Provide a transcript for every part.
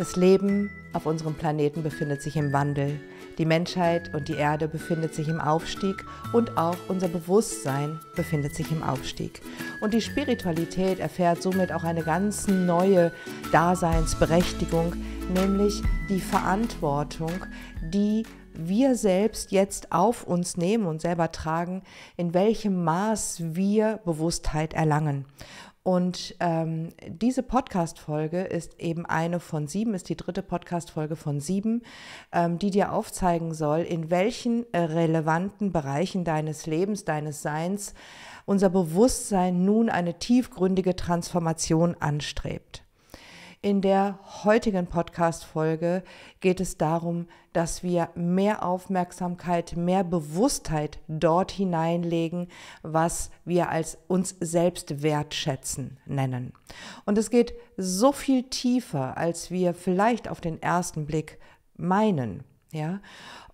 Das Leben auf unserem Planeten befindet sich im Wandel. Die Menschheit und die Erde befindet sich im Aufstieg und auch unser Bewusstsein befindet sich im Aufstieg. Und die Spiritualität erfährt somit auch eine ganz neue Daseinsberechtigung, nämlich die Verantwortung, die wir selbst jetzt auf uns nehmen und selber tragen, in welchem Maß wir Bewusstheit erlangen. Und ähm, diese Podcast-Folge ist eben eine von sieben, ist die dritte Podcast-Folge von sieben, ähm, die dir aufzeigen soll, in welchen äh, relevanten Bereichen deines Lebens, deines Seins unser Bewusstsein nun eine tiefgründige Transformation anstrebt. In der heutigen Podcast-Folge geht es darum, dass wir mehr Aufmerksamkeit, mehr Bewusstheit dort hineinlegen, was wir als uns selbst wertschätzen nennen. Und es geht so viel tiefer, als wir vielleicht auf den ersten Blick meinen. Ja,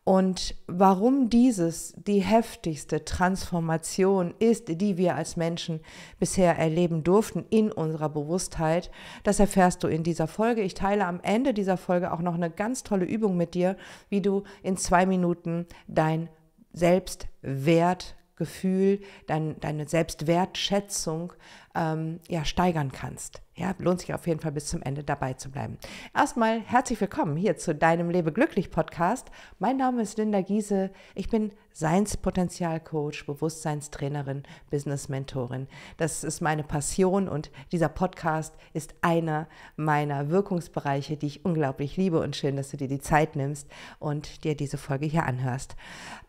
und warum dieses die heftigste Transformation ist, die wir als Menschen bisher erleben durften in unserer Bewusstheit, das erfährst du in dieser Folge. Ich teile am Ende dieser Folge auch noch eine ganz tolle Übung mit dir, wie du in zwei Minuten dein Selbstwertgefühl, dein, deine Selbstwertschätzung ähm, ja, steigern kannst. Ja, lohnt sich auf jeden Fall bis zum Ende dabei zu bleiben. Erstmal herzlich willkommen hier zu deinem Lebe glücklich Podcast. Mein Name ist Linda Giese. Ich bin Seinspotenzialcoach, Bewusstseinstrainerin, Business Mentorin. Das ist meine Passion und dieser Podcast ist einer meiner Wirkungsbereiche, die ich unglaublich liebe und schön, dass du dir die Zeit nimmst und dir diese Folge hier anhörst.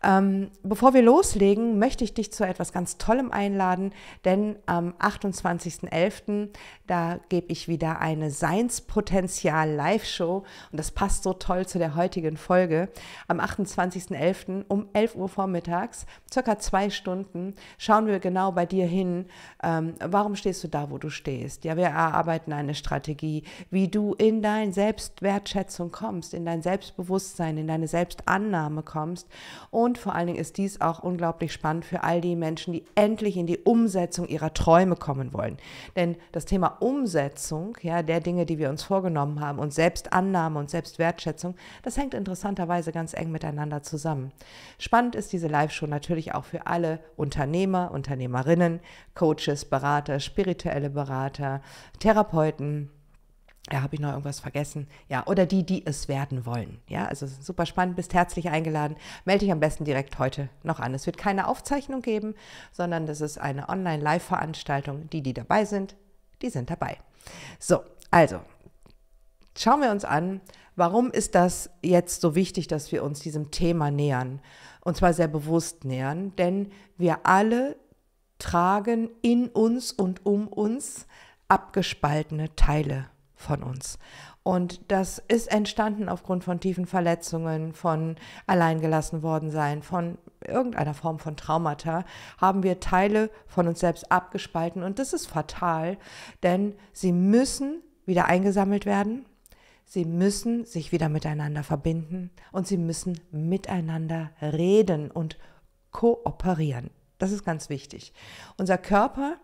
Ähm, bevor wir loslegen, möchte ich dich zu etwas ganz Tollem einladen, denn am 28. 28.11. Da gebe ich wieder eine Seinspotenzial Live-Show und das passt so toll zu der heutigen Folge. Am 28.11. um 11 Uhr vormittags, circa zwei Stunden, schauen wir genau bei dir hin, ähm, warum stehst du da, wo du stehst. Ja, wir erarbeiten eine Strategie, wie du in deine Selbstwertschätzung kommst, in dein Selbstbewusstsein, in deine Selbstannahme kommst und vor allen Dingen ist dies auch unglaublich spannend für all die Menschen, die endlich in die Umsetzung ihrer Träume kommen verändern wollen. Denn das Thema Umsetzung ja, der Dinge, die wir uns vorgenommen haben und Selbstannahme und Selbstwertschätzung, das hängt interessanterweise ganz eng miteinander zusammen. Spannend ist diese Live-Show natürlich auch für alle Unternehmer, Unternehmerinnen, Coaches, Berater, spirituelle Berater, Therapeuten, ja, habe ich noch irgendwas vergessen? Ja, oder die, die es werden wollen. Ja, also super spannend, bist herzlich eingeladen. Melde dich am besten direkt heute noch an. Es wird keine Aufzeichnung geben, sondern das ist eine Online-Live-Veranstaltung. Die, die dabei sind, die sind dabei. So, also schauen wir uns an, warum ist das jetzt so wichtig, dass wir uns diesem Thema nähern? Und zwar sehr bewusst nähern, denn wir alle tragen in uns und um uns abgespaltene Teile von uns. Und das ist entstanden aufgrund von tiefen Verletzungen, von alleingelassen worden sein, von irgendeiner Form von Traumata, haben wir Teile von uns selbst abgespalten. Und das ist fatal, denn sie müssen wieder eingesammelt werden. Sie müssen sich wieder miteinander verbinden und sie müssen miteinander reden und kooperieren. Das ist ganz wichtig. Unser Körper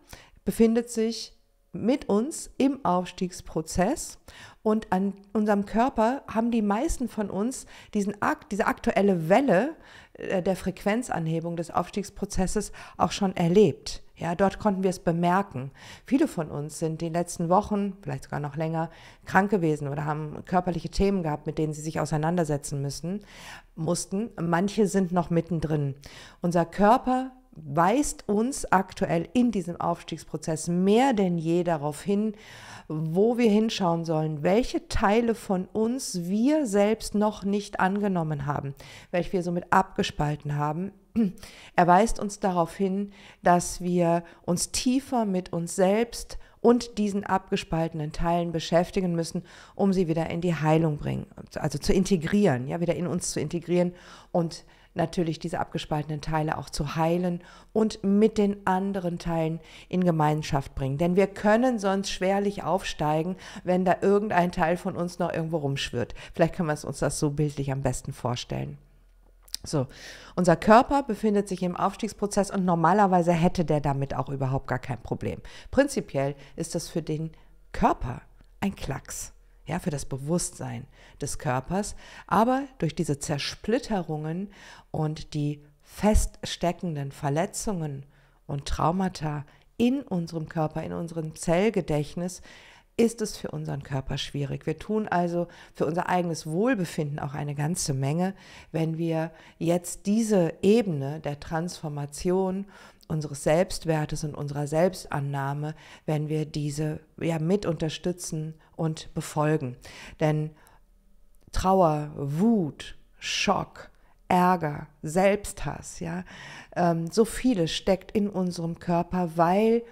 befindet sich mit uns im Aufstiegsprozess. Und an unserem Körper haben die meisten von uns diesen Akt, diese aktuelle Welle äh, der Frequenzanhebung des Aufstiegsprozesses auch schon erlebt. Ja, dort konnten wir es bemerken. Viele von uns sind die letzten Wochen, vielleicht sogar noch länger, krank gewesen oder haben körperliche Themen gehabt, mit denen sie sich auseinandersetzen müssen, mussten. Manche sind noch mittendrin. Unser Körper weist uns aktuell in diesem Aufstiegsprozess mehr denn je darauf hin, wo wir hinschauen sollen, welche Teile von uns wir selbst noch nicht angenommen haben, welche wir somit abgespalten haben. Er weist uns darauf hin, dass wir uns tiefer mit uns selbst und diesen abgespaltenen Teilen beschäftigen müssen, um sie wieder in die Heilung bringen, also zu integrieren, ja, wieder in uns zu integrieren und zu natürlich diese abgespaltenen Teile auch zu heilen und mit den anderen Teilen in Gemeinschaft bringen. Denn wir können sonst schwerlich aufsteigen, wenn da irgendein Teil von uns noch irgendwo rumschwirrt. Vielleicht können wir uns das so bildlich am besten vorstellen. So, unser Körper befindet sich im Aufstiegsprozess und normalerweise hätte der damit auch überhaupt gar kein Problem. Prinzipiell ist das für den Körper ein Klacks ja, für das Bewusstsein des Körpers. Aber durch diese Zersplitterungen und die feststeckenden Verletzungen und Traumata in unserem Körper, in unserem Zellgedächtnis, ist es für unseren Körper schwierig. Wir tun also für unser eigenes Wohlbefinden auch eine ganze Menge, wenn wir jetzt diese Ebene der Transformation unseres Selbstwertes und unserer Selbstannahme, wenn wir diese ja mit unterstützen und befolgen. Denn Trauer, Wut, Schock, Ärger, Selbsthass, ja, ähm, so viele steckt in unserem Körper, weil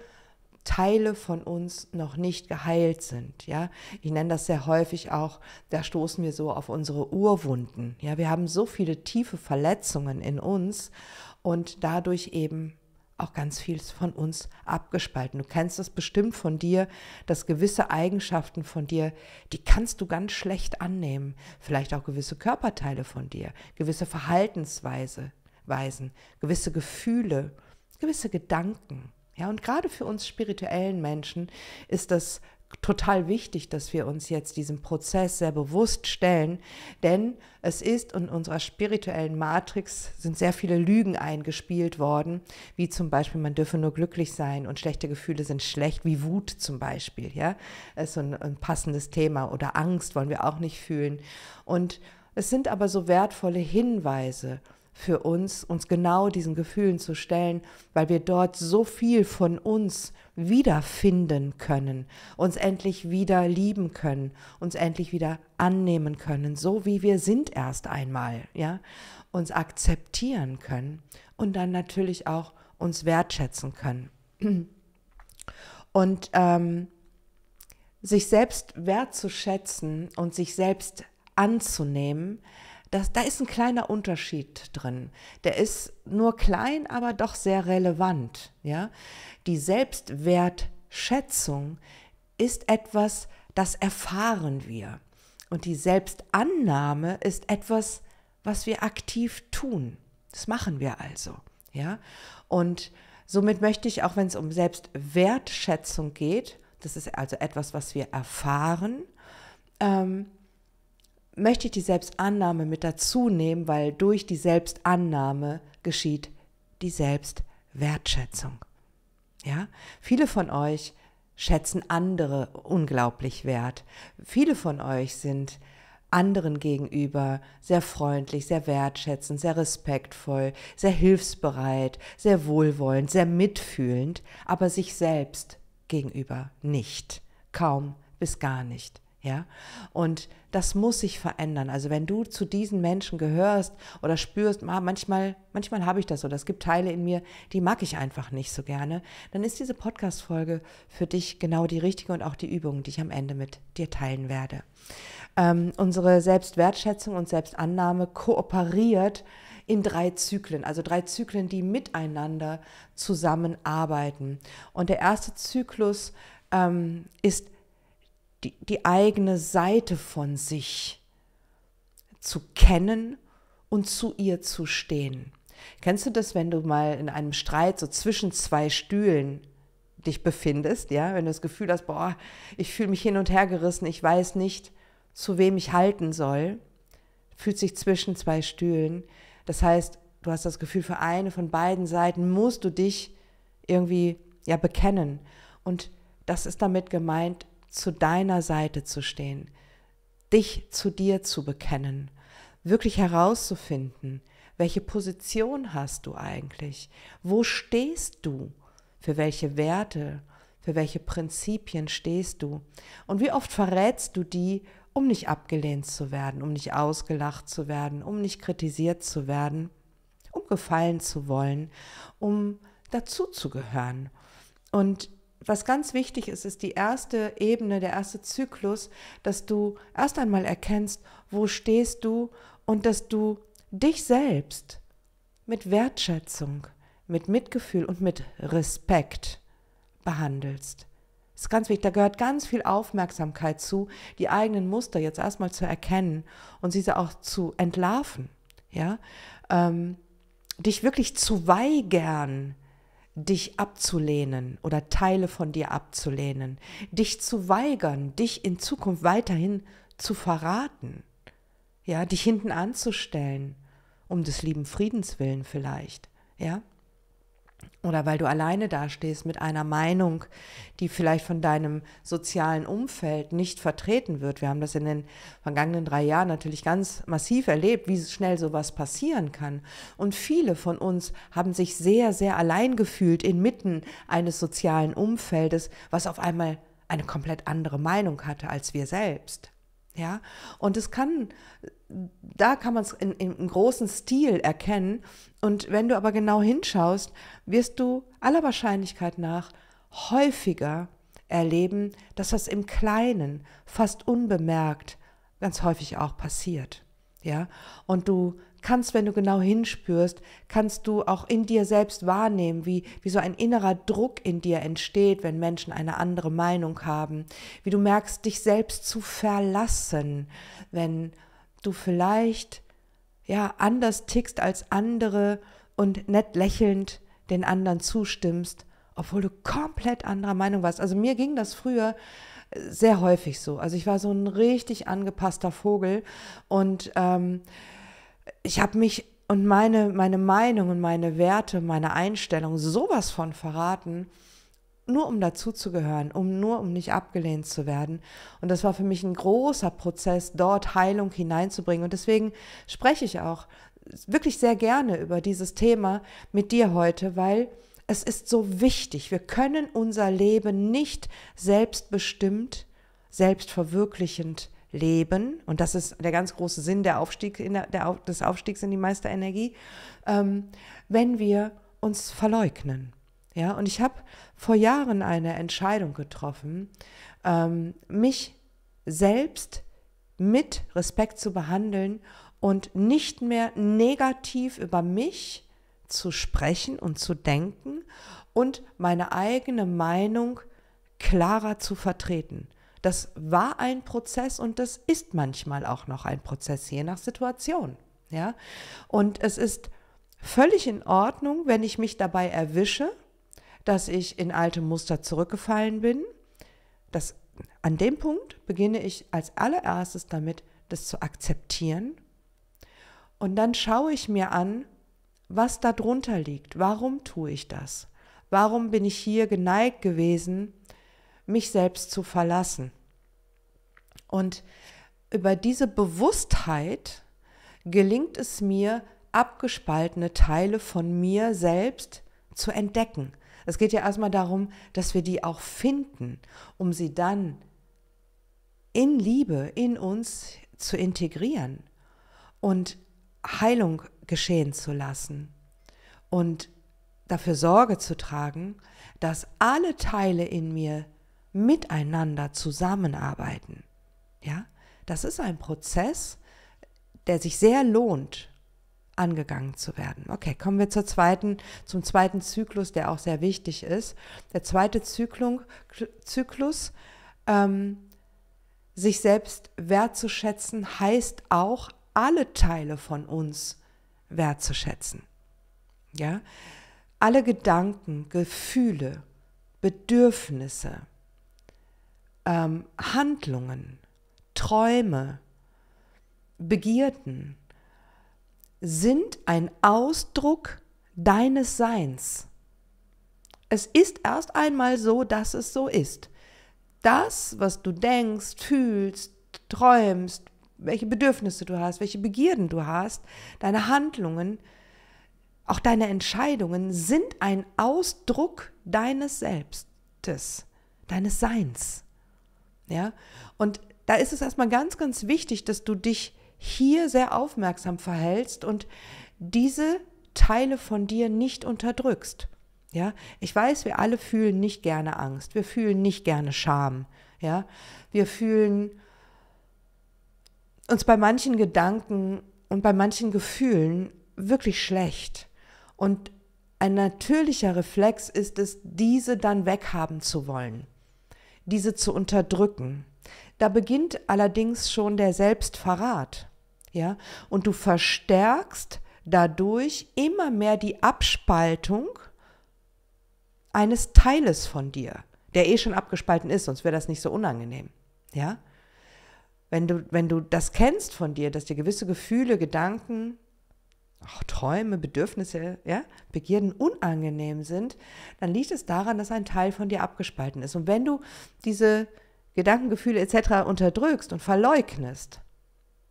Teile von uns noch nicht geheilt sind. Ja, ich nenne das sehr häufig auch. Da stoßen wir so auf unsere Urwunden. Ja, wir haben so viele tiefe Verletzungen in uns und dadurch eben auch ganz vieles von uns abgespalten. Du kennst das bestimmt von dir, dass gewisse Eigenschaften von dir, die kannst du ganz schlecht annehmen. Vielleicht auch gewisse Körperteile von dir, gewisse Verhaltensweisen, gewisse Gefühle, gewisse Gedanken. Ja, und gerade für uns spirituellen Menschen ist das total wichtig, dass wir uns jetzt diesem Prozess sehr bewusst stellen, denn es ist in unserer spirituellen Matrix sind sehr viele Lügen eingespielt worden, wie zum Beispiel, man dürfe nur glücklich sein und schlechte Gefühle sind schlecht, wie Wut zum Beispiel, ja, das ist so ein, ein passendes Thema oder Angst wollen wir auch nicht fühlen und es sind aber so wertvolle Hinweise, für uns, uns genau diesen Gefühlen zu stellen, weil wir dort so viel von uns wiederfinden können, uns endlich wieder lieben können, uns endlich wieder annehmen können, so wie wir sind erst einmal, ja, uns akzeptieren können und dann natürlich auch uns wertschätzen können. Und ähm, sich selbst wertzuschätzen und sich selbst anzunehmen, das, da ist ein kleiner Unterschied drin. Der ist nur klein, aber doch sehr relevant. Ja? Die Selbstwertschätzung ist etwas, das erfahren wir. Und die Selbstannahme ist etwas, was wir aktiv tun. Das machen wir also. Ja? Und somit möchte ich, auch wenn es um Selbstwertschätzung geht, das ist also etwas, was wir erfahren, ähm, möchte ich die Selbstannahme mit dazu nehmen, weil durch die Selbstannahme geschieht die Selbstwertschätzung. Ja, viele von euch schätzen andere unglaublich wert. Viele von euch sind anderen gegenüber sehr freundlich, sehr wertschätzend, sehr respektvoll, sehr hilfsbereit, sehr wohlwollend, sehr mitfühlend, aber sich selbst gegenüber nicht, kaum bis gar nicht. Ja, und das muss sich verändern. Also wenn du zu diesen Menschen gehörst oder spürst, ah, manchmal, manchmal habe ich das oder es gibt Teile in mir, die mag ich einfach nicht so gerne, dann ist diese Podcast-Folge für dich genau die richtige und auch die Übung, die ich am Ende mit dir teilen werde. Ähm, unsere Selbstwertschätzung und Selbstannahme kooperiert in drei Zyklen, also drei Zyklen, die miteinander zusammenarbeiten. Und der erste Zyklus ähm, ist die, die eigene Seite von sich zu kennen und zu ihr zu stehen. Kennst du das, wenn du mal in einem Streit so zwischen zwei Stühlen dich befindest, ja, wenn du das Gefühl hast, boah, ich fühle mich hin und her gerissen, ich weiß nicht, zu wem ich halten soll, fühlt sich zwischen zwei Stühlen. Das heißt, du hast das Gefühl, für eine von beiden Seiten musst du dich irgendwie ja bekennen und das ist damit gemeint, zu deiner Seite zu stehen, dich zu dir zu bekennen, wirklich herauszufinden, welche Position hast du eigentlich, wo stehst du, für welche Werte, für welche Prinzipien stehst du und wie oft verrätst du die, um nicht abgelehnt zu werden, um nicht ausgelacht zu werden, um nicht kritisiert zu werden, um gefallen zu wollen, um dazuzugehören. Und was ganz wichtig ist, ist die erste Ebene, der erste Zyklus, dass du erst einmal erkennst, wo stehst du und dass du dich selbst mit Wertschätzung, mit Mitgefühl und mit Respekt behandelst. Das ist ganz wichtig. Da gehört ganz viel Aufmerksamkeit zu, die eigenen Muster jetzt erstmal zu erkennen und diese auch zu entlarven. Ja, ähm, dich wirklich zu weigern, dich abzulehnen oder Teile von dir abzulehnen, dich zu weigern, dich in Zukunft weiterhin zu verraten, ja, dich hinten anzustellen, um des lieben Friedens willen vielleicht, ja oder weil du alleine dastehst mit einer Meinung, die vielleicht von deinem sozialen Umfeld nicht vertreten wird. Wir haben das in den vergangenen drei Jahren natürlich ganz massiv erlebt, wie schnell sowas passieren kann. Und viele von uns haben sich sehr, sehr allein gefühlt inmitten eines sozialen Umfeldes, was auf einmal eine komplett andere Meinung hatte als wir selbst. Ja, und es kann da kann man es in, in, großen Stil erkennen. Und wenn du aber genau hinschaust, wirst du aller Wahrscheinlichkeit nach häufiger erleben, dass das im Kleinen, fast unbemerkt, ganz häufig auch passiert. Ja, und du kannst, wenn du genau hinspürst, kannst du auch in dir selbst wahrnehmen, wie, wie so ein innerer Druck in dir entsteht, wenn Menschen eine andere Meinung haben, wie du merkst, dich selbst zu verlassen, wenn du vielleicht ja anders tickst als andere und nett lächelnd den anderen zustimmst, obwohl du komplett anderer Meinung warst. Also mir ging das früher äh, sehr häufig so. Also ich war so ein richtig angepasster Vogel und ähm, ich habe mich und meine, meine Meinung und meine Werte, meine Einstellung sowas von verraten, nur um dazuzugehören, um nur um nicht abgelehnt zu werden. Und das war für mich ein großer Prozess, dort Heilung hineinzubringen. Und deswegen spreche ich auch wirklich sehr gerne über dieses Thema mit dir heute, weil es ist so wichtig. Wir können unser Leben nicht selbstbestimmt, selbstverwirklichend leben. Und das ist der ganz große Sinn der Aufstieg der, der, des Aufstiegs in die Meisterenergie, ähm, wenn wir uns verleugnen ja, und ich habe vor Jahren eine Entscheidung getroffen, ähm, mich selbst mit Respekt zu behandeln und nicht mehr negativ über mich zu sprechen und zu denken und meine eigene Meinung klarer zu vertreten. Das war ein Prozess und das ist manchmal auch noch ein Prozess, je nach Situation. Ja? Und es ist völlig in Ordnung, wenn ich mich dabei erwische, dass ich in alte Muster zurückgefallen bin. Das, an dem Punkt beginne ich als allererstes damit, das zu akzeptieren. Und dann schaue ich mir an, was darunter liegt. Warum tue ich das? Warum bin ich hier geneigt gewesen, mich selbst zu verlassen? Und über diese Bewusstheit gelingt es mir, abgespaltene Teile von mir selbst zu entdecken, es geht ja erstmal darum, dass wir die auch finden, um sie dann in Liebe in uns zu integrieren und Heilung geschehen zu lassen und dafür Sorge zu tragen, dass alle Teile in mir miteinander zusammenarbeiten. Ja, das ist ein Prozess, der sich sehr lohnt, angegangen zu werden. Okay, kommen wir zur zweiten, zum zweiten Zyklus, der auch sehr wichtig ist. Der zweite Zyklung, Zyklus, ähm, sich selbst wertzuschätzen, heißt auch, alle Teile von uns wertzuschätzen. Ja? Alle Gedanken, Gefühle, Bedürfnisse, ähm, Handlungen, Träume, Begierden, sind ein Ausdruck deines Seins. Es ist erst einmal so, dass es so ist. Das, was du denkst, fühlst, träumst, welche Bedürfnisse du hast, welche Begierden du hast, deine Handlungen, auch deine Entscheidungen sind ein Ausdruck deines Selbstes, deines Seins. Ja? Und da ist es erstmal ganz, ganz wichtig, dass du dich hier sehr aufmerksam verhältst und diese Teile von dir nicht unterdrückst. Ja, ich weiß, wir alle fühlen nicht gerne Angst, wir fühlen nicht gerne Scham, ja, wir fühlen uns bei manchen Gedanken und bei manchen Gefühlen wirklich schlecht. Und ein natürlicher Reflex ist es, diese dann weghaben zu wollen, diese zu unterdrücken. Da beginnt allerdings schon der Selbstverrat. Ja? Und du verstärkst dadurch immer mehr die Abspaltung eines Teiles von dir, der eh schon abgespalten ist, sonst wäre das nicht so unangenehm. Ja? Wenn du, wenn du das kennst von dir, dass dir gewisse Gefühle, Gedanken, auch Träume, Bedürfnisse, ja, Begierden unangenehm sind, dann liegt es daran, dass ein Teil von dir abgespalten ist. Und wenn du diese Gedanken, Gefühle etc. unterdrückst und verleugnest,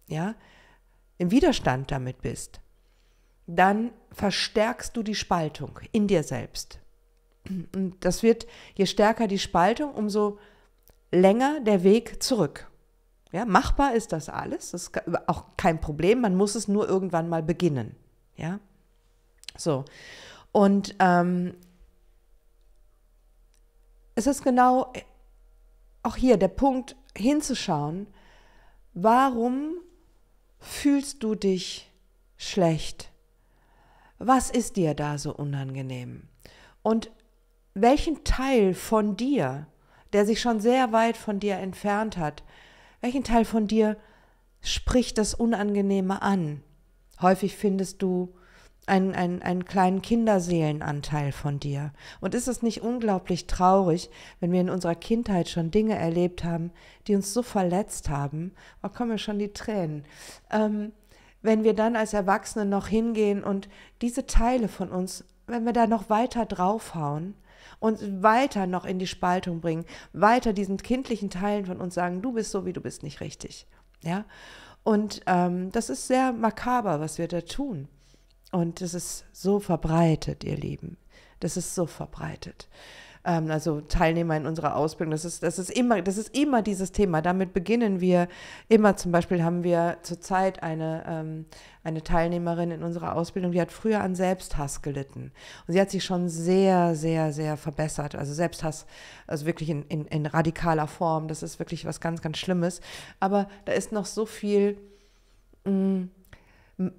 ja, im Widerstand damit bist, dann verstärkst du die Spaltung in dir selbst. Und das wird, je stärker die Spaltung, umso länger der Weg zurück. Ja, machbar ist das alles, das ist auch kein Problem, man muss es nur irgendwann mal beginnen. Ja, so. Und ähm, es ist genau auch hier der Punkt hinzuschauen, warum fühlst du dich schlecht? Was ist dir da so unangenehm? Und welchen Teil von dir, der sich schon sehr weit von dir entfernt hat, welchen Teil von dir spricht das Unangenehme an? Häufig findest du einen, einen, einen kleinen Kinderseelenanteil von dir. Und ist es nicht unglaublich traurig, wenn wir in unserer Kindheit schon Dinge erlebt haben, die uns so verletzt haben? Oh, kommen mir schon die Tränen. Ähm, wenn wir dann als Erwachsene noch hingehen und diese Teile von uns, wenn wir da noch weiter draufhauen, und weiter noch in die Spaltung bringen, weiter diesen kindlichen Teilen von uns sagen, du bist so, wie du bist, nicht richtig. Ja? Und ähm, das ist sehr makaber, was wir da tun. Und das ist so verbreitet, ihr Lieben. Das ist so verbreitet. Ähm, also Teilnehmer in unserer Ausbildung, das ist, das, ist immer, das ist immer dieses Thema. Damit beginnen wir immer. Zum Beispiel haben wir zurzeit eine, ähm, eine Teilnehmerin in unserer Ausbildung, die hat früher an Selbsthass gelitten. Und sie hat sich schon sehr, sehr, sehr verbessert. Also Selbsthass, also wirklich in, in, in radikaler Form. Das ist wirklich was ganz, ganz Schlimmes. Aber da ist noch so viel. Mh, mm,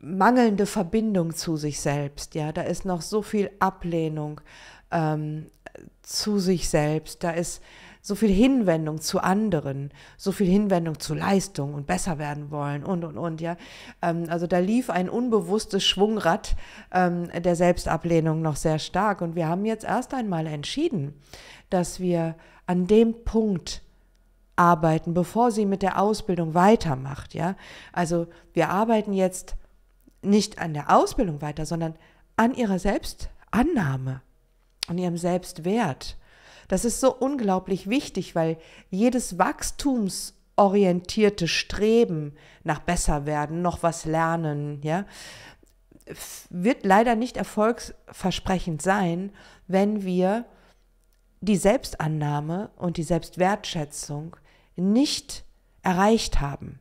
mangelnde Verbindung zu sich selbst. Ja, da ist noch so viel Ablehnung ähm, zu sich selbst. Da ist so viel Hinwendung zu anderen, so viel Hinwendung zu Leistung und besser werden wollen und und und ja. Ähm, also da lief ein unbewusstes Schwungrad ähm, der Selbstablehnung noch sehr stark und wir haben jetzt erst einmal entschieden, dass wir an dem Punkt arbeiten, bevor sie mit der Ausbildung weitermacht, ja. Also wir arbeiten jetzt nicht an der Ausbildung weiter, sondern an ihrer Selbstannahme, und ihrem Selbstwert. Das ist so unglaublich wichtig, weil jedes wachstumsorientierte Streben nach besser werden, noch was lernen, ja, wird leider nicht erfolgsversprechend sein, wenn wir die Selbstannahme und die Selbstwertschätzung nicht erreicht haben.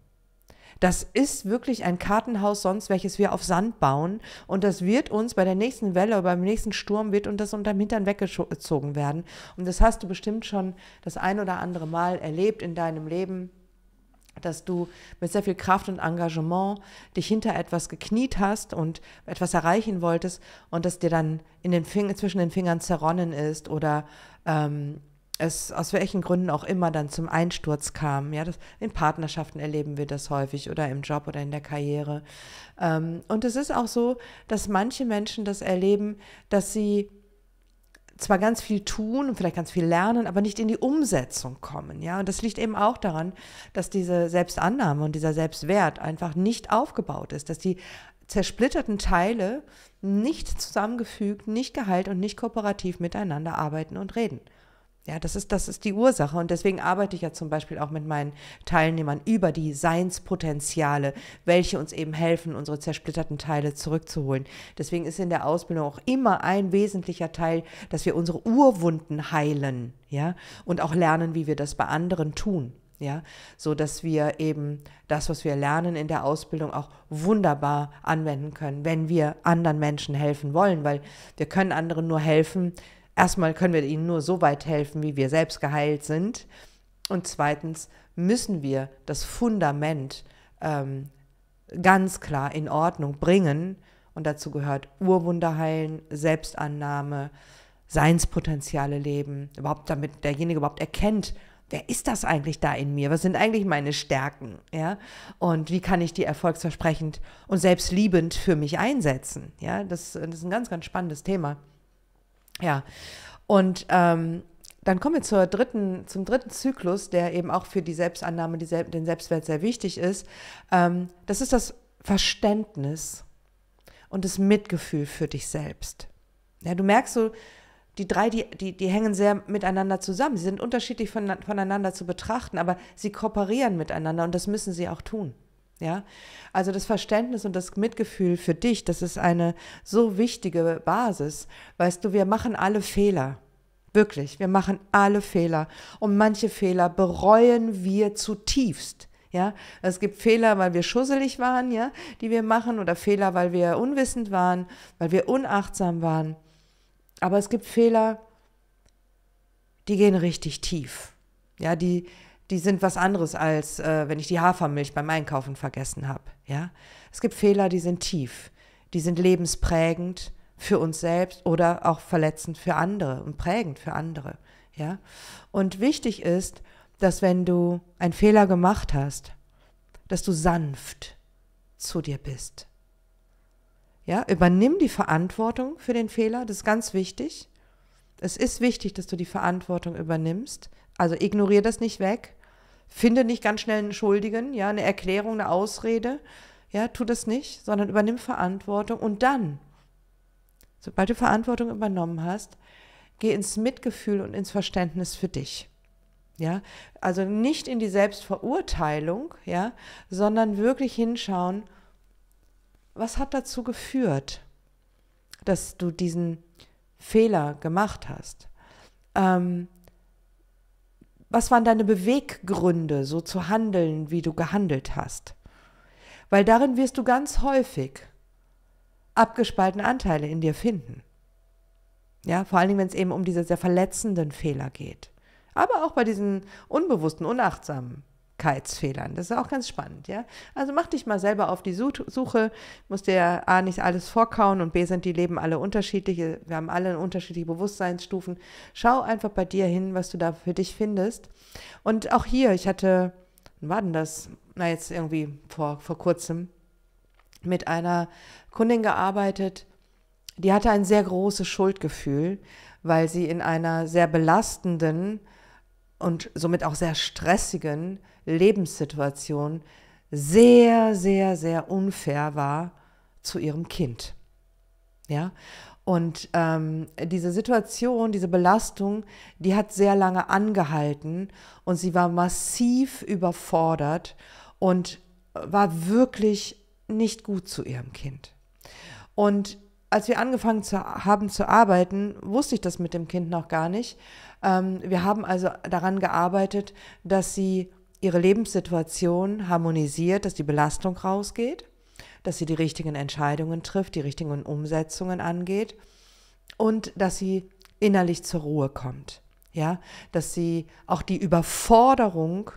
Das ist wirklich ein Kartenhaus sonst, welches wir auf Sand bauen. Und das wird uns bei der nächsten Welle oder beim nächsten Sturm wird uns das unterm Hintern weggezogen werden. Und das hast du bestimmt schon das ein oder andere Mal erlebt in deinem Leben dass du mit sehr viel Kraft und Engagement dich hinter etwas gekniet hast und etwas erreichen wolltest und das dir dann in den Fing zwischen den Fingern zerronnen ist oder ähm, es aus welchen Gründen auch immer dann zum Einsturz kam. Ja, das, in Partnerschaften erleben wir das häufig oder im Job oder in der Karriere. Ähm, und es ist auch so, dass manche Menschen das erleben, dass sie zwar ganz viel tun und vielleicht ganz viel lernen, aber nicht in die Umsetzung kommen. Ja, und das liegt eben auch daran, dass diese Selbstannahme und dieser Selbstwert einfach nicht aufgebaut ist, dass die zersplitterten Teile nicht zusammengefügt, nicht geheilt und nicht kooperativ miteinander arbeiten und reden. Ja, das ist, das ist die Ursache. Und deswegen arbeite ich ja zum Beispiel auch mit meinen Teilnehmern über die Seinspotenziale, welche uns eben helfen, unsere zersplitterten Teile zurückzuholen. Deswegen ist in der Ausbildung auch immer ein wesentlicher Teil, dass wir unsere Urwunden heilen, ja, und auch lernen, wie wir das bei anderen tun. Ja, so dass wir eben das, was wir lernen in der Ausbildung auch wunderbar anwenden können, wenn wir anderen Menschen helfen wollen, weil wir können anderen nur helfen, erstmal können wir ihnen nur so weit helfen, wie wir selbst geheilt sind. Und zweitens müssen wir das Fundament ähm, ganz klar in Ordnung bringen. Und dazu gehört Urwunder heilen, Selbstannahme, Seinspotenziale leben, überhaupt damit derjenige überhaupt erkennt, wer ist das eigentlich da in mir? Was sind eigentlich meine Stärken? Ja? Und wie kann ich die erfolgsversprechend und selbstliebend für mich einsetzen? Ja, das, das ist ein ganz, ganz spannendes Thema. Ja, und ähm, dann kommen wir zur dritten, zum dritten Zyklus, der eben auch für die Selbstannahme, die Sel den Selbstwert sehr wichtig ist. Ähm, das ist das Verständnis und das Mitgefühl für dich selbst. Ja, du merkst so, die drei, die, die, die hängen sehr miteinander zusammen. Sie sind unterschiedlich von, voneinander zu betrachten, aber sie kooperieren miteinander und das müssen sie auch tun. Ja, also das Verständnis und das Mitgefühl für dich, das ist eine so wichtige Basis. Weißt du, wir machen alle Fehler. Wirklich, wir machen alle Fehler. Und manche Fehler bereuen wir zutiefst. Ja, es gibt Fehler, weil wir schusselig waren, ja, die wir machen, oder Fehler, weil wir unwissend waren, weil wir unachtsam waren. Aber es gibt Fehler, die gehen richtig tief. Ja, die, die sind was anderes als äh, wenn ich die Hafermilch beim Einkaufen vergessen habe. Ja, es gibt Fehler, die sind tief, die sind lebensprägend für uns selbst oder auch verletzend für andere und prägend für andere. Ja, und wichtig ist, dass wenn du einen Fehler gemacht hast, dass du sanft zu dir bist. Ja, übernimm die Verantwortung für den Fehler, das ist ganz wichtig. Es ist wichtig, dass du die Verantwortung übernimmst. Also ignoriere das nicht weg, finde nicht ganz schnell einen Schuldigen, ja, eine Erklärung, eine Ausrede, ja, tu das nicht, sondern übernimm Verantwortung und dann, sobald du Verantwortung übernommen hast, geh ins Mitgefühl und ins Verständnis für dich. Ja, also nicht in die Selbstverurteilung, ja, sondern wirklich hinschauen, was hat dazu geführt, dass du diesen Fehler gemacht hast. Ähm, was waren deine Beweggründe, so zu handeln, wie du gehandelt hast? Weil darin wirst du ganz häufig abgespalten Anteile in dir finden. Ja, vor allen Dingen, wenn es eben um diese sehr verletzenden Fehler geht. Aber auch bei diesen unbewussten, unachtsamen. Flüchtigkeitsfehlern. Das ist auch ganz spannend, ja. Also mach dich mal selber auf die Suche, musst dir A nicht alles vorkauen und B sind die Leben alle unterschiedlich, wir haben alle unterschiedliche Bewusstseinsstufen. Schau einfach bei dir hin, was du da für dich findest. Und auch hier, ich hatte, wann war denn das? Na, jetzt irgendwie vor, vor kurzem mit einer Kundin gearbeitet, die hatte ein sehr großes Schuldgefühl, weil sie in einer sehr belastenden und somit auch sehr stressigen Lebenssituation sehr, sehr, sehr unfair war zu ihrem Kind. Ja, und ähm, diese Situation, diese Belastung, die hat sehr lange angehalten und sie war massiv überfordert und war wirklich nicht gut zu ihrem Kind. Und als wir angefangen zu, haben zu arbeiten, wusste ich das mit dem Kind noch gar nicht. Ähm, wir haben also daran gearbeitet, dass sie ihre Lebenssituation harmonisiert, dass die Belastung rausgeht, dass sie die richtigen Entscheidungen trifft, die richtigen Umsetzungen angeht und dass sie innerlich zur Ruhe kommt. Ja, dass sie auch die Überforderung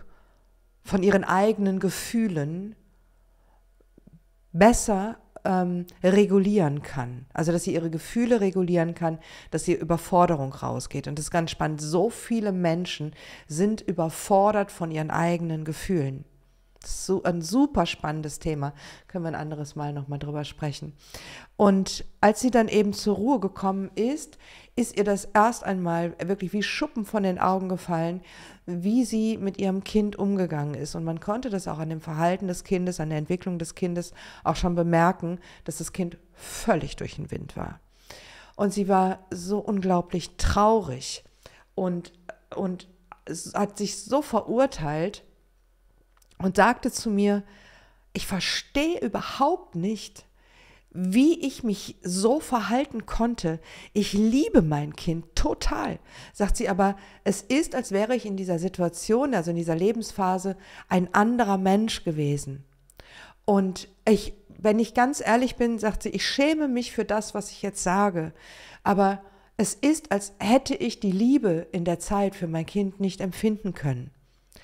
von ihren eigenen Gefühlen besser ähm, regulieren kann. Also, dass sie ihre Gefühle regulieren kann, dass sie Überforderung rausgeht. Und das ist ganz spannend. So viele Menschen sind überfordert von ihren eigenen Gefühlen. Das ist so ein super spannendes Thema. Können wir ein anderes Mal nochmal drüber sprechen. Und als sie dann eben zur Ruhe gekommen ist, ist ihr das erst einmal wirklich wie Schuppen von den Augen gefallen, wie sie mit ihrem Kind umgegangen ist. Und man konnte das auch an dem Verhalten des Kindes, an der Entwicklung des Kindes auch schon bemerken, dass das Kind völlig durch den Wind war. Und sie war so unglaublich traurig und, und hat sich so verurteilt und sagte zu mir, ich verstehe überhaupt nicht, wie ich mich so verhalten konnte. Ich liebe mein Kind total, sagt sie, aber es ist, als wäre ich in dieser Situation, also in dieser Lebensphase, ein anderer Mensch gewesen. Und ich, wenn ich ganz ehrlich bin, sagt sie, ich schäme mich für das, was ich jetzt sage. Aber es ist, als hätte ich die Liebe in der Zeit für mein Kind nicht empfinden können.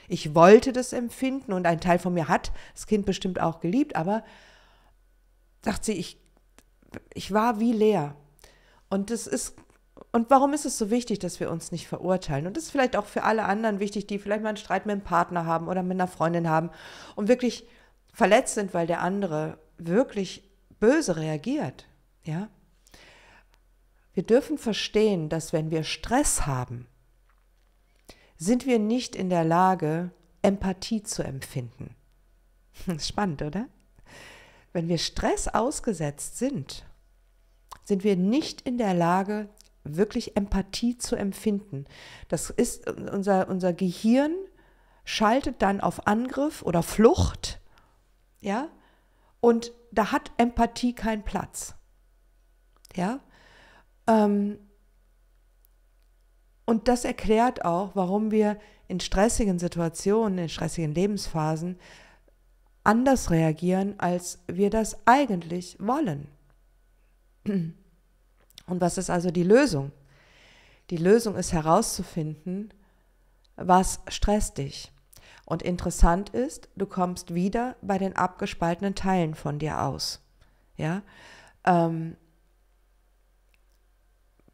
Ich wollte das empfinden und ein Teil von mir hat das Kind bestimmt auch geliebt, aber sagt sie, ich, ich war wie leer. Und das ist und warum ist es so wichtig, dass wir uns nicht verurteilen? Und das ist vielleicht auch für alle anderen wichtig, die vielleicht mal einen Streit mit einem Partner haben oder mit einer Freundin haben und wirklich verletzt sind, weil der andere wirklich böse reagiert. Ja? Wir dürfen verstehen, dass wenn wir Stress haben, sind wir nicht in der Lage, Empathie zu empfinden. Spannend, oder? Wenn wir Stress ausgesetzt sind, sind wir nicht in der Lage, wirklich Empathie zu empfinden. Das ist unser, unser Gehirn schaltet dann auf Angriff oder Flucht, ja, und da hat Empathie keinen Platz, ja. Ähm, und das erklärt auch, warum wir in stressigen Situationen, in stressigen Lebensphasen anders reagieren, als wir das eigentlich wollen. Und was ist also die Lösung? Die Lösung ist herauszufinden, was stresst dich. Und interessant ist, du kommst wieder bei den abgespaltenen Teilen von dir aus. Ja, ähm,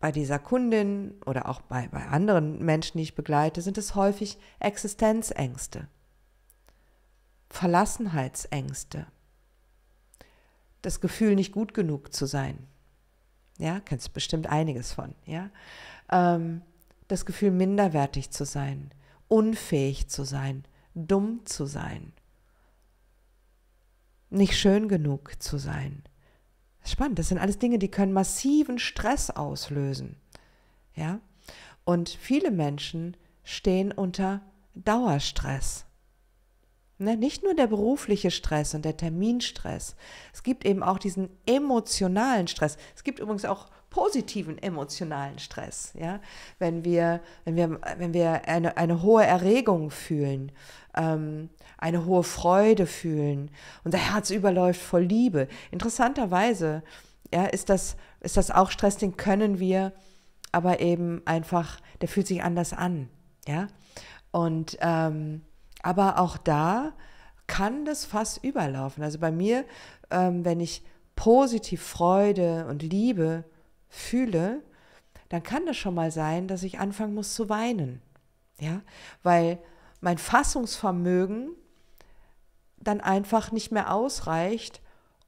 bei dieser Kundin oder auch bei, bei anderen Menschen, die ich begleite, sind es häufig Existenzängste. Verlassenheitsängste, das Gefühl, nicht gut genug zu sein. Ja, kennst bestimmt einiges von. Ja, ähm, das Gefühl, minderwertig zu sein, unfähig zu sein, dumm zu sein, nicht schön genug zu sein. Spannend, das sind alles Dinge, die können massiven Stress auslösen. Ja, und viele Menschen stehen unter Dauerstress. Ne? Nicht nur der berufliche Stress und der Terminstress. Es gibt eben auch diesen emotionalen Stress. Es gibt übrigens auch positiven emotionalen Stress, ja, wenn wir, wenn wir, wenn wir eine, eine hohe Erregung fühlen, ähm, eine hohe Freude fühlen, unser Herz überläuft voll Liebe. Interessanterweise ja, ist, das, ist das auch Stress, den können wir, aber eben einfach, der fühlt sich anders an, ja. Und ähm, aber auch da kann das Fass überlaufen. Also bei mir, ähm, wenn ich positiv Freude und Liebe fühle, dann kann das schon mal sein, dass ich anfangen muss zu weinen. Ja, weil mein Fassungsvermögen dann einfach nicht mehr ausreicht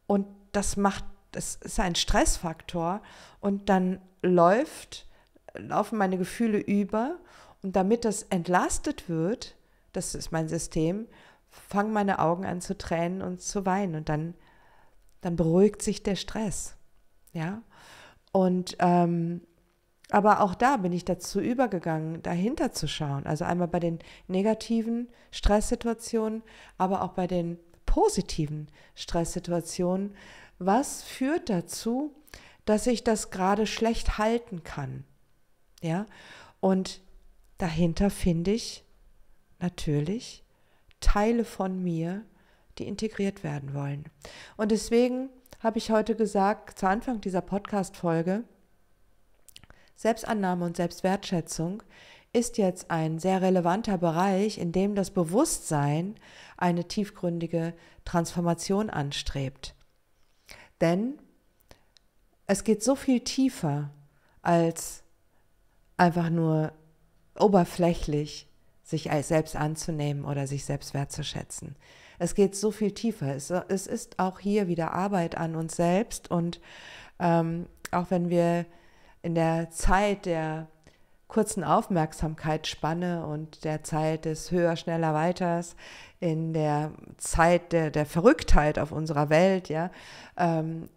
und das macht, das ist ein Stressfaktor und dann läuft, laufen meine Gefühle über und damit das entlastet wird, das ist mein System, fangen meine Augen an zu tränen und zu weinen und dann, dann beruhigt sich der Stress. Ja, und ähm, aber auch da bin ich dazu übergegangen, dahinter zu schauen. Also einmal bei den negativen Stresssituationen, aber auch bei den positiven Stresssituationen. Was führt dazu, dass ich das gerade schlecht halten kann? Ja, und dahinter finde ich natürlich Teile von mir, die integriert werden wollen. Und deswegen habe ich heute gesagt, zu Anfang dieser Podcast-Folge, Selbstannahme und Selbstwertschätzung ist jetzt ein sehr relevanter Bereich, in dem das Bewusstsein eine tiefgründige Transformation anstrebt. Denn es geht so viel tiefer als einfach nur oberflächlich sich selbst anzunehmen oder sich selbst wertzuschätzen. Es geht so viel tiefer. Es, es ist auch hier wieder Arbeit an uns selbst und ähm, auch wenn wir in der Zeit der kurzen Aufmerksamkeitsspanne und der Zeit des höher, schneller, weiters, in der Zeit der, der Verrücktheit auf unserer Welt, ja, ähm,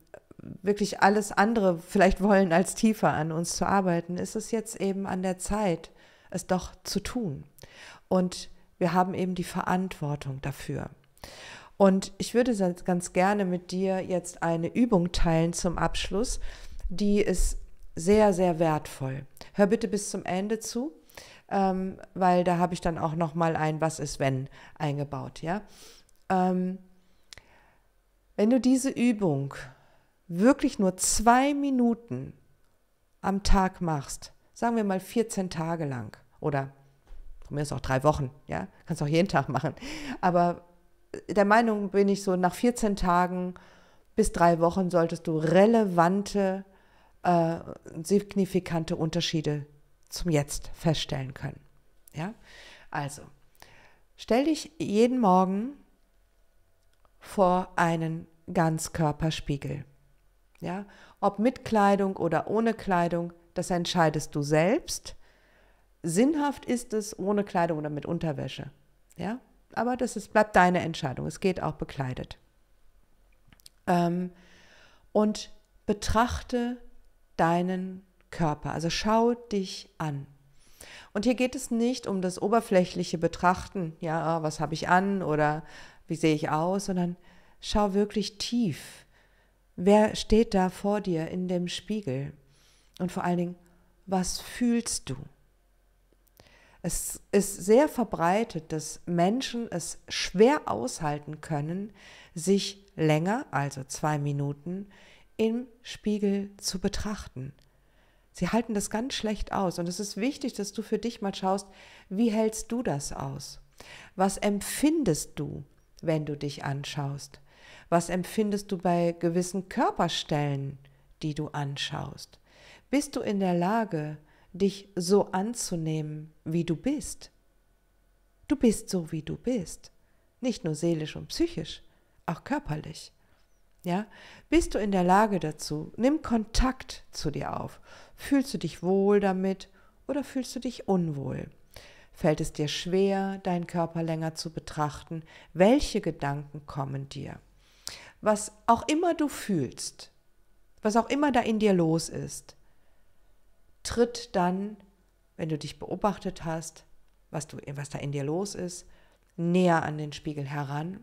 wirklich alles andere vielleicht wollen als tiefer an uns zu arbeiten, ist es jetzt eben an der Zeit, es doch zu tun. Und wir haben eben die Verantwortung dafür. Und ich würde ganz gerne mit dir jetzt eine Übung teilen zum Abschluss, die ist sehr, sehr wertvoll. Hör bitte bis zum Ende zu, ähm, weil da habe ich dann auch nochmal ein Was ist wenn eingebaut. Ja? Ähm, wenn du diese Übung wirklich nur zwei Minuten am Tag machst, sagen wir mal 14 Tage lang oder von mir ist auch drei Wochen, ja, kannst auch jeden Tag machen. Aber der Meinung bin ich so, nach 14 Tagen bis drei Wochen solltest du relevante, äh, signifikante Unterschiede zum Jetzt feststellen können. Ja, also stell dich jeden Morgen vor einen Ganzkörperspiegel. Ja, ob mit Kleidung oder ohne Kleidung, das entscheidest du selbst. Sinnhaft ist es ohne Kleidung oder mit Unterwäsche. Ja, aber das ist, bleibt deine Entscheidung. Es geht auch bekleidet. Ähm, und betrachte deinen Körper. Also schau dich an. Und hier geht es nicht um das oberflächliche Betrachten, ja, ah, was habe ich an oder wie sehe ich aus, sondern schau wirklich tief. Wer steht da vor dir in dem Spiegel? Und vor allen Dingen, was fühlst du? Es ist sehr verbreitet, dass Menschen es schwer aushalten können, sich länger, also zwei Minuten, im Spiegel zu betrachten. Sie halten das ganz schlecht aus und es ist wichtig, dass du für dich mal schaust, wie hältst du das aus? Was empfindest du, wenn du dich anschaust? Was empfindest du bei gewissen Körperstellen, die du anschaust? Bist du in der Lage, dich so anzunehmen, wie du bist? Du bist so, wie du bist. Nicht nur seelisch und psychisch, auch körperlich. Ja, bist du in der Lage dazu? Nimm Kontakt zu dir auf. Fühlst du dich wohl damit oder fühlst du dich unwohl? Fällt es dir schwer, deinen Körper länger zu betrachten? Welche Gedanken kommen dir? Was auch immer du fühlst, was auch immer da in dir los ist, tritt dann, wenn du dich beobachtet hast, was, du, was da in dir los ist, näher an den Spiegel heran.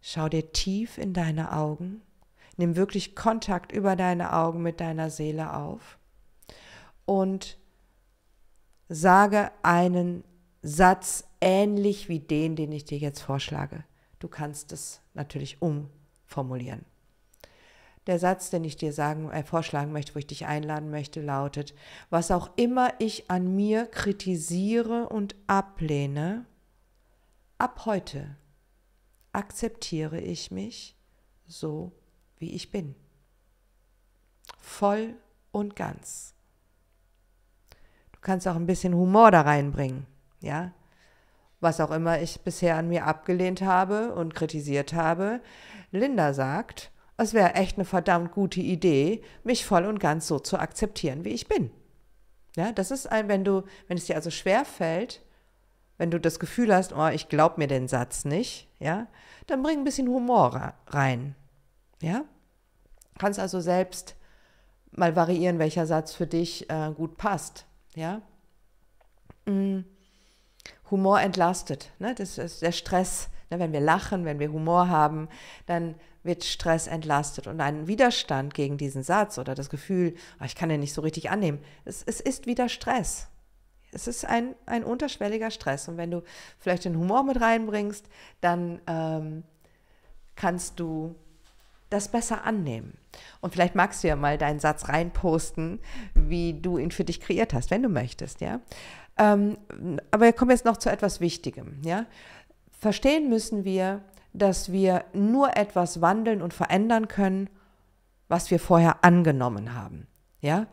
Schau dir tief in deine Augen. Nimm wirklich Kontakt über deine Augen mit deiner Seele auf. Und sage einen Satz ähnlich wie den, den ich dir jetzt vorschlage. Du kannst es natürlich umformulieren. Der Satz, den ich dir sagen, äh, vorschlagen möchte, wo ich dich einladen möchte, lautet, was auch immer ich an mir kritisiere und ablehne, ab heute akzeptiere ich mich so, wie ich bin. Voll und ganz. Du kannst auch ein bisschen Humor da reinbringen, ja? Was auch immer ich bisher an mir abgelehnt habe und kritisiert habe. Linda sagt, es wäre echt eine verdammt gute Idee, mich voll und ganz so zu akzeptieren, wie ich bin. Ja, das ist ein, wenn du, wenn es dir also schwer fällt, wenn du das Gefühl hast, oh, ich glaube mir den Satz nicht, ja, dann bring ein bisschen Humor rein. Ja? Kannst also selbst mal variieren, welcher Satz für dich äh, gut passt. Ja? Mm. Humor entlastet. Ne? Das ist der Stress na, wenn wir lachen, wenn wir Humor haben, dann wird Stress entlastet. Und ein Widerstand gegen diesen Satz oder das Gefühl, oh, ich kann den nicht so richtig annehmen, es, es ist wieder Stress. Es ist ein, ein unterschwelliger Stress. Und wenn du vielleicht den Humor mit reinbringst, dann ähm, kannst du das besser annehmen. Und vielleicht magst du ja mal deinen Satz reinposten, wie du ihn für dich kreiert hast, wenn du möchtest, ja. Ähm, aber wir kommen jetzt noch zu etwas Wichtigem, ja. Verstehen müssen wir, dass wir nur etwas wandeln und verändern können, was wir vorher angenommen haben. Ja?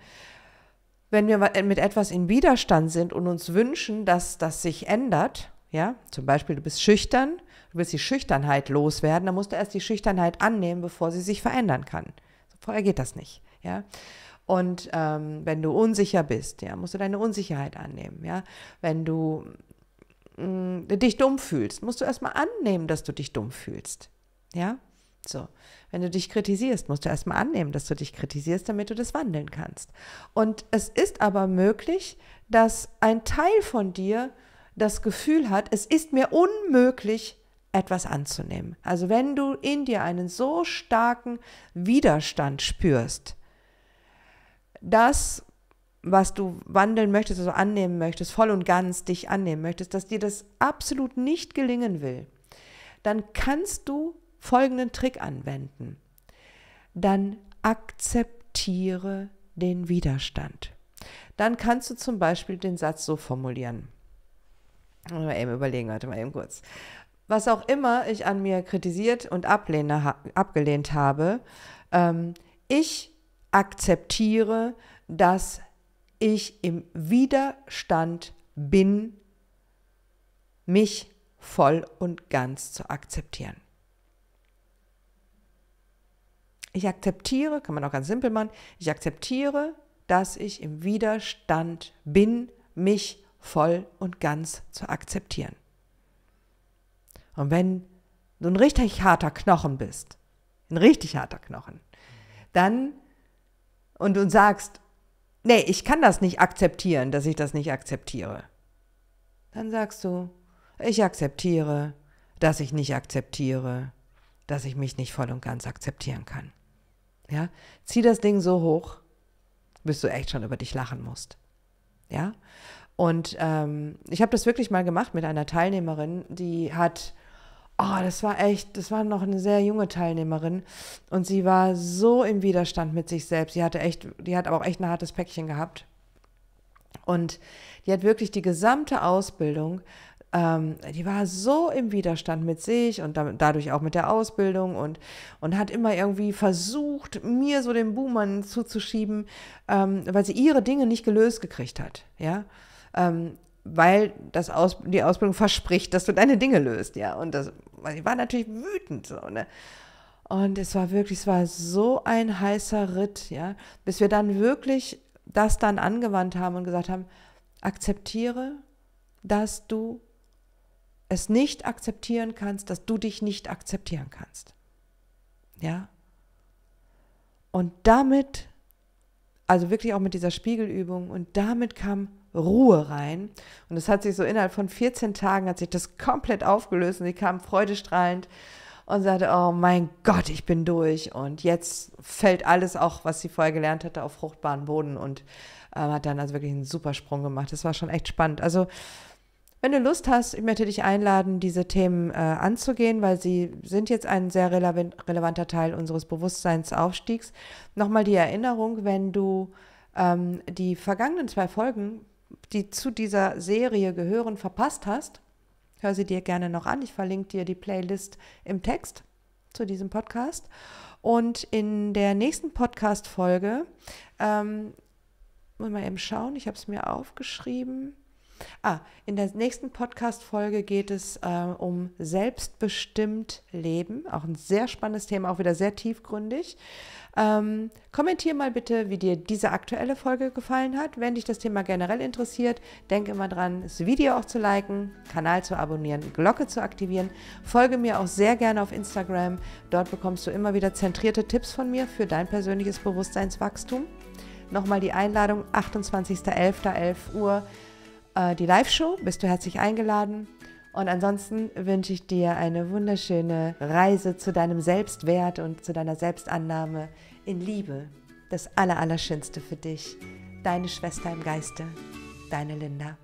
Wenn wir äh, mit etwas in Widerstand sind und uns wünschen, dass das sich ändert, ja, zum Beispiel du bist schüchtern, du willst die Schüchternheit loswerden, dann musst du erst die Schüchternheit annehmen, bevor sie sich verändern kann. Vorher geht das nicht, ja. Und ähm, wenn du unsicher bist, ja, musst du deine Unsicherheit annehmen, ja. Wenn du mh, äh, dich dumm fühlst, musst du erstmal annehmen, dass du dich dumm fühlst. Ja? So. Wenn du dich kritisierst, musst du erstmal annehmen, dass du dich kritisierst, damit du das wandeln kannst. Und es ist aber möglich, dass ein Teil von dir das Gefühl hat, es ist mir unmöglich, etwas anzunehmen. Also wenn du in dir einen so starken Widerstand spürst, dass was du wandeln möchtest, also annehmen möchtest, voll und ganz dich annehmen möchtest, dass dir das absolut nicht gelingen will, dann kannst du folgenden Trick anwenden. Dann akzeptiere den Widerstand. Dann kannst du zum Beispiel den Satz so formulieren. Mal eben überlegen, warte mal eben kurz. Was auch immer ich an mir kritisiert und ablehne, abgelehnt habe, ähm, ich akzeptiere, dass ich im Widerstand bin, mich voll und ganz zu akzeptieren. Ich akzeptiere, kann man auch ganz simpel machen, ich akzeptiere, dass ich im Widerstand bin, mich voll und ganz zu akzeptieren. Und wenn du ein richtig harter Knochen bist, ein richtig harter Knochen, dann und du sagst, nee, ich kann das nicht akzeptieren, dass ich das nicht akzeptiere. Dann sagst du, ich akzeptiere, dass ich nicht akzeptiere, dass ich mich nicht voll und ganz akzeptieren kann. Ja, zieh das Ding so hoch, bis du echt schon über dich lachen musst. Ja, und ähm, ich habe das wirklich mal gemacht mit einer Teilnehmerin, die hat oh, das war echt, das war noch eine sehr junge Teilnehmerin und sie war so im Widerstand mit sich selbst. Sie hatte echt, die hat aber auch echt ein hartes Päckchen gehabt. Und die hat wirklich die gesamte Ausbildung, ähm, die war so im Widerstand mit sich und damit, dadurch auch mit der Ausbildung und, und hat immer irgendwie versucht, mir so den Buhmann zuzuschieben, ähm, weil sie ihre Dinge nicht gelöst gekriegt hat. Ja. Ähm, weil das Aus, die Ausbildung verspricht, dass du deine Dinge löst, ja. Und das, ich war natürlich wütend, so, ne? Und es war wirklich, es war so ein heißer Ritt, ja, bis wir dann wirklich das dann angewandt haben und gesagt haben, akzeptiere, dass du es nicht akzeptieren kannst, dass du dich nicht akzeptieren kannst. Ja? Und damit, also wirklich auch mit dieser Spiegelübung, und damit kam Ruhe rein. Und es hat sich so innerhalb von 14 Tagen hat sich das komplett aufgelöst und sie kam freudestrahlend und sagte, oh mein Gott, ich bin durch. Und jetzt fällt alles auch, was sie vorher gelernt hatte, auf fruchtbaren Boden und äh, hat dann also wirklich einen super Sprung gemacht. Das war schon echt spannend. Also wenn du Lust hast, ich möchte dich einladen, diese Themen äh, anzugehen, weil sie sind jetzt ein sehr relevanter Teil unseres Bewusstseinsaufstiegs. Nochmal die Erinnerung, wenn du ähm, die vergangenen zwei Folgen die zu dieser Serie gehören, verpasst hast, hör sie dir gerne noch an. Ich verlinke dir die Playlist im Text zu diesem Podcast. Und in der nächsten Podcast-Folge, ähm, muss mal eben schauen, ich habe es mir aufgeschrieben. Ah, in der nächsten Podcast-Folge geht es äh, um selbstbestimmt Leben. Auch ein sehr spannendes Thema, auch wieder sehr tiefgründig. Ähm, kommentier mal bitte, wie dir diese aktuelle Folge gefallen hat. Wenn dich das Thema generell interessiert, denk immer dran, das Video auch zu liken, Kanal zu abonnieren, Glocke zu aktivieren. Folge mir auch sehr gerne auf Instagram. Dort bekommst du immer wieder zentrierte Tipps von mir für dein persönliches Bewusstseinswachstum. Nochmal die Einladung, 28.11.11 .11 Uhr äh, die Live-Show. Bist du herzlich eingeladen. Und ansonsten wünsche ich dir eine wunderschöne Reise zu deinem Selbstwert und zu deiner Selbstannahme in Liebe. Das Allerallerschönste für dich. Deine Schwester im Geiste, deine Linda.